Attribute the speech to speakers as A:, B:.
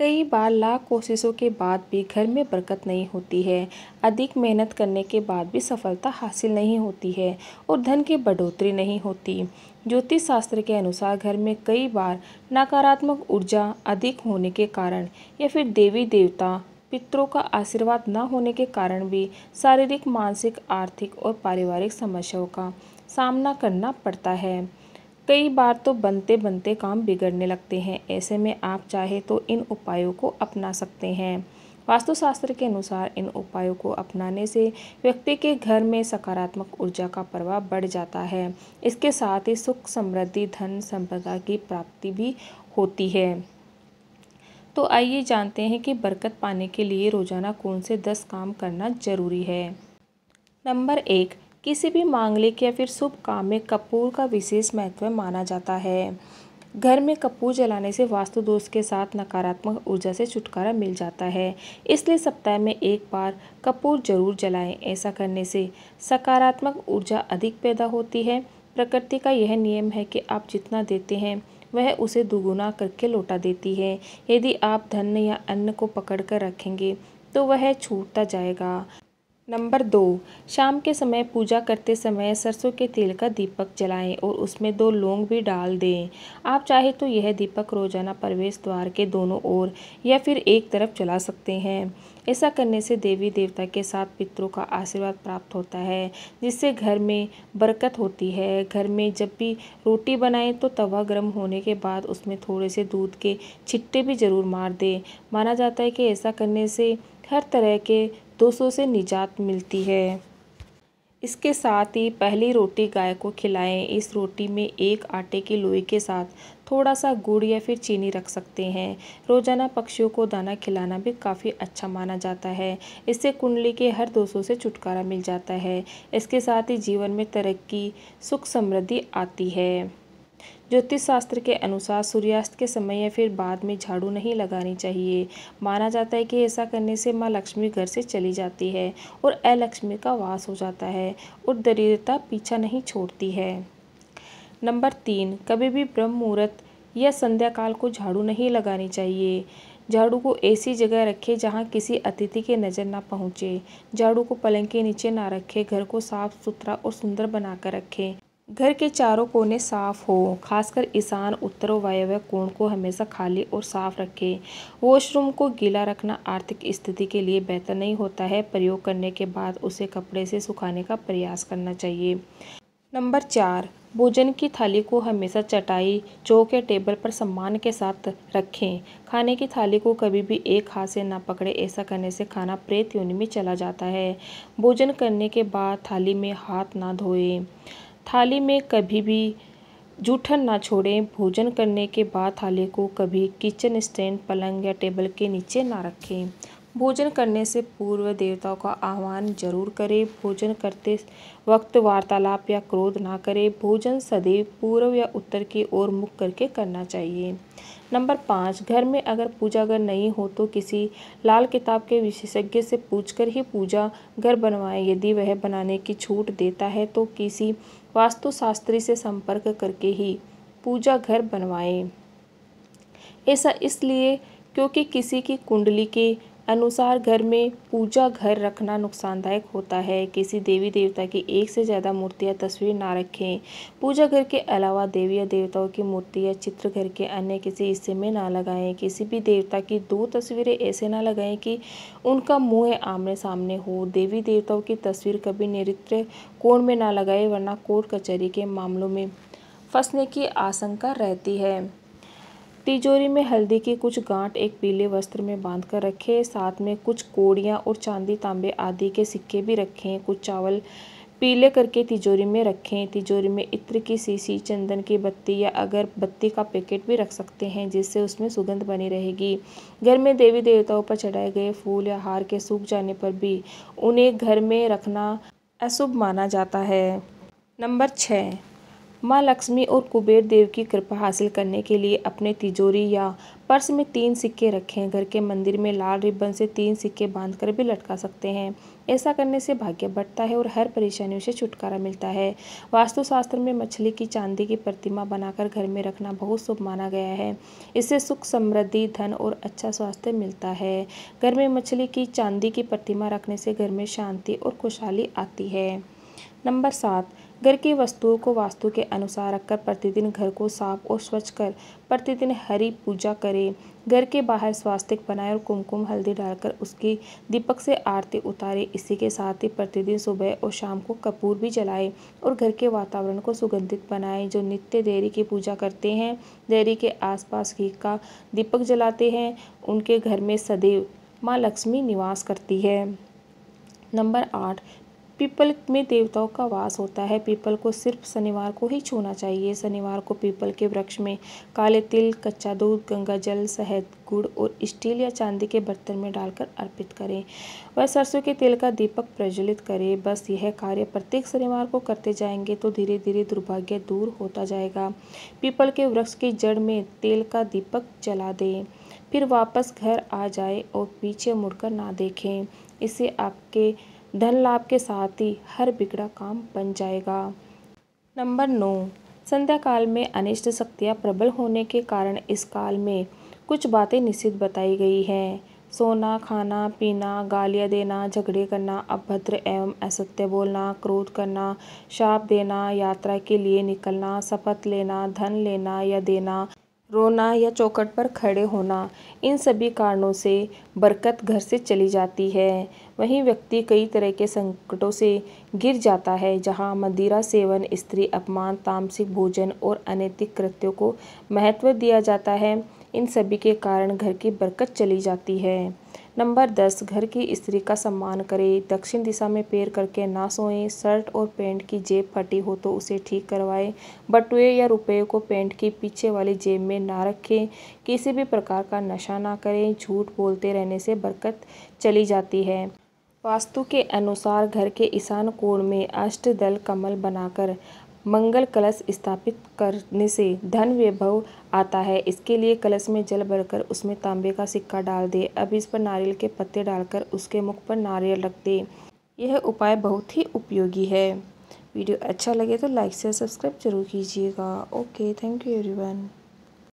A: कई बार लाख कोशिशों के बाद भी घर में बरकत नहीं होती है अधिक मेहनत करने के बाद भी सफलता हासिल नहीं होती है और धन की बढ़ोतरी नहीं होती ज्योतिष शास्त्र के अनुसार घर में कई बार नकारात्मक ऊर्जा अधिक होने के कारण या फिर देवी देवता पितरों का आशीर्वाद न होने के कारण भी शारीरिक मानसिक आर्थिक और पारिवारिक समस्याओं का सामना करना पड़ता है कई बार तो बनते बनते काम बिगड़ने लगते हैं ऐसे में आप चाहे तो इन उपायों को अपना सकते हैं वास्तुशास्त्र के अनुसार इन उपायों को अपनाने से व्यक्ति के घर में सकारात्मक ऊर्जा का प्रभाव बढ़ जाता है इसके साथ ही सुख समृद्धि धन संपदा की प्राप्ति भी होती है तो आइए जानते हैं कि बरकत पाने के लिए रोज़ाना कौन से दस काम करना जरूरी है नंबर एक किसी भी मांगलिक या फिर शुभ काम में कपूर का विशेष महत्व माना जाता है घर में कपूर जलाने से वास्तु दोष के साथ नकारात्मक ऊर्जा से छुटकारा मिल जाता है इसलिए सप्ताह में एक बार कपूर जरूर जलाएं ऐसा करने से सकारात्मक ऊर्जा अधिक पैदा होती है प्रकृति का यह नियम है कि आप जितना देते हैं वह उसे दुगुना करके लौटा देती है यदि आप धन या अन्न को पकड़ कर रखेंगे तो वह छूटता जाएगा नंबर दो शाम के समय पूजा करते समय सरसों के तेल का दीपक जलाएं और उसमें दो लौंग भी डाल दें आप चाहे तो यह दीपक रोजाना प्रवेश द्वार के दोनों ओर या फिर एक तरफ जला सकते हैं ऐसा करने से देवी देवता के साथ पितरों का आशीर्वाद प्राप्त होता है जिससे घर में बरकत होती है घर में जब भी रोटी बनाएं तो तवा गर्म होने के बाद उसमें थोड़े से दूध के छिट्टे भी ज़रूर मार दें माना जाता है कि ऐसा करने से हर तरह के दोषों से निजात मिलती है इसके साथ ही पहली रोटी गाय को खिलाएं इस रोटी में एक आटे की लोई के साथ थोड़ा सा गुड़ या फिर चीनी रख सकते हैं रोज़ाना पक्षियों को दाना खिलाना भी काफ़ी अच्छा माना जाता है इससे कुंडली के हर दोषों से छुटकारा मिल जाता है इसके साथ ही जीवन में तरक्की सुख समृद्धि आती है ज्योतिष शास्त्र के अनुसार सूर्यास्त के समय या फिर बाद में झाड़ू नहीं लगानी चाहिए माना जाता है कि ऐसा करने से माँ लक्ष्मी घर से चली जाती है और अलक्ष्मी का वास हो जाता है और दरिद्रता पीछा नहीं छोड़ती है नंबर तीन कभी भी ब्रह्म मुहूर्त या संध्याकाल को झाड़ू नहीं लगानी चाहिए झाड़ू को ऐसी जगह रखें जहाँ किसी अतिथि के नज़र ना पहुँचे झाड़ू को पलंग के नीचे ना रखें घर को साफ सुथरा और सुंदर बनाकर रखें घर के चारों कोने साफ़ हो खासकर ईशान उत्तर वायव्य कोण को हमेशा खाली और साफ़ रखें वॉशरूम को गीला रखना आर्थिक स्थिति के लिए बेहतर नहीं होता है प्रयोग करने के बाद उसे कपड़े से सुखाने का प्रयास करना चाहिए नंबर चार भोजन की थाली को हमेशा चटाई चौके टेबल पर सम्मान के साथ रखें खाने की थाली को कभी भी एक हाथ से ना पकड़े ऐसा करने से खाना प्रेत योनि में चला जाता है भोजन करने के बाद थाली में हाथ ना धोएं थाली में कभी भी जूठन ना छोड़ें भोजन करने के बाद थाली को कभी किचन स्टैंड पलंग या टेबल के नीचे ना रखें भोजन करने से पूर्व देवताओं का आह्वान जरूर करें भोजन करते वक्त वार्तालाप या क्रोध ना करें भोजन सदैव पूर्व या उत्तर की ओर मुख करके करना चाहिए नंबर पाँच घर में अगर पूजा घर नहीं हो तो किसी लाल किताब के विशेषज्ञ से पूछकर ही पूजा घर बनवाएं यदि वह बनाने की छूट देता है तो किसी वास्तुशास्त्री से संपर्क करके ही पूजा घर बनवाएं ऐसा इसलिए क्योंकि किसी की कुंडली के अनुसार घर में पूजा घर रखना नुकसानदायक होता है किसी देवी देवता की एक से ज़्यादा मूर्ति या तस्वीर ना रखें पूजा घर के अलावा देवी या देवताओं की मूर्ति या चित्र घर के अन्य किसी हिस्से में ना लगाएं किसी भी देवता की दो तस्वीरें ऐसे ना लगाएं कि उनका मुँह आमने सामने हो देवी देवताओं की तस्वीर कभी नृत्य कोण में ना लगाए वरना कोर्ट कचहरी के मामलों में फंसने की आशंका रहती है तिजोरी में हल्दी के कुछ गांठ एक पीले वस्त्र में बांध कर रखे साथ में कुछ कोड़ियाँ और चांदी तांबे आदि के सिक्के भी रखें कुछ चावल पीले करके तिजोरी में रखें तिजोरी में इत्र की सीसी चंदन की बत्ती या अगर बत्ती का पैकेट भी रख सकते हैं जिससे उसमें सुगंध बनी रहेगी घर में देवी देवताओं पर चढ़ाए गए फूल या हार के सूख जाने पर भी उन्हें घर में रखना अशुभ माना जाता है नंबर छः माँ लक्ष्मी और कुबेर देव की कृपा हासिल करने के लिए अपने तिजोरी या पर्स में तीन सिक्के रखें घर के मंदिर में लाल रिबन से तीन सिक्के बांधकर भी लटका सकते हैं ऐसा करने से भाग्य बढ़ता है और हर परेशानियों से छुटकारा मिलता है वास्तुशास्त्र में मछली की चांदी की प्रतिमा बनाकर घर में रखना बहुत शुभ माना गया है इससे सुख समृद्धि धन और अच्छा स्वास्थ्य मिलता है घर में मछली की चांदी की प्रतिमा रखने से घर में शांति और खुशहाली आती है नंबर सात घर की वस्तुओं को वास्तु के अनुसार रखकर प्रतिदिन घर को साफ और स्वच्छ कर प्रतिदिन हरी पूजा करें घर के बाहर स्वास्थ्य बनाए और कुमकुम हल्दी डालकर उसकी दीपक से आरती उतारे इसी के साथ ही प्रतिदिन सुबह और शाम को कपूर भी जलाए और घर के वातावरण को सुगंधित बनाए जो नित्य देरी की पूजा करते हैं देरी के आसपास घी का दीपक जलाते हैं उनके घर में सदैव माँ लक्ष्मी निवास करती है नंबर आठ पीपल में देवताओं का वास होता है पीपल को सिर्फ शनिवार को ही छूना चाहिए शनिवार को पीपल के वृक्ष में काले तिल कच्चा दूध गंगा जल शहद गुड़ और स्टील या चांदी के बर्तन में डालकर अर्पित करें वह सरसों के तेल का दीपक प्रज्वलित करें बस यह कार्य प्रत्येक शनिवार को करते जाएंगे तो धीरे धीरे दुर्भाग्य दूर होता जाएगा पीपल के वृक्ष की जड़ में तेल का दीपक जला दें फिर वापस घर आ जाए और पीछे मुड़कर ना देखें इससे आपके धन लाभ के साथ ही हर बिगड़ा काम बन जाएगा नंबर नौ संध्या काल में अनिष्ट शक्तियाँ प्रबल होने के कारण इस काल में कुछ बातें निश्चित बताई गई हैं सोना खाना पीना गालियाँ देना झगड़े करना अभद्र एवं असत्य बोलना क्रोध करना शाप देना यात्रा के लिए निकलना शपथ लेना धन लेना या देना रोना या चौकट पर खड़े होना इन सभी कारणों से बरकत घर से चली जाती है वहीं व्यक्ति कई तरह के संकटों से गिर जाता है जहां मदिरा सेवन स्त्री अपमान तामसिक भोजन और अनैतिक कृत्यों को महत्व दिया जाता है इन सभी के कारण घर की बरकत चली जाती है नंबर दस घर की स्त्री का सम्मान करें दक्षिण दिशा में पैर करके ना सोएं शर्ट और पैंट की जेब फटी हो तो उसे ठीक करवाएं बटुए या रुपये को पैंट की पीछे वाली जेब में ना रखें किसी भी प्रकार का नशा ना करें झूठ बोलते रहने से बरकत चली जाती है वास्तु के अनुसार घर के ईशान कोण में अष्टदल कमल बनाकर मंगल कलश स्थापित करने से धन वैभव आता है इसके लिए कलश में जल भरकर उसमें तांबे का सिक्का डाल दें अब इस पर नारियल के पत्ते डालकर उसके मुख पर नारियल रख दे यह उपाय बहुत ही उपयोगी है वीडियो अच्छा लगे तो लाइक से सब्सक्राइब जरूर कीजिएगा ओके थैंक यू एवरीवन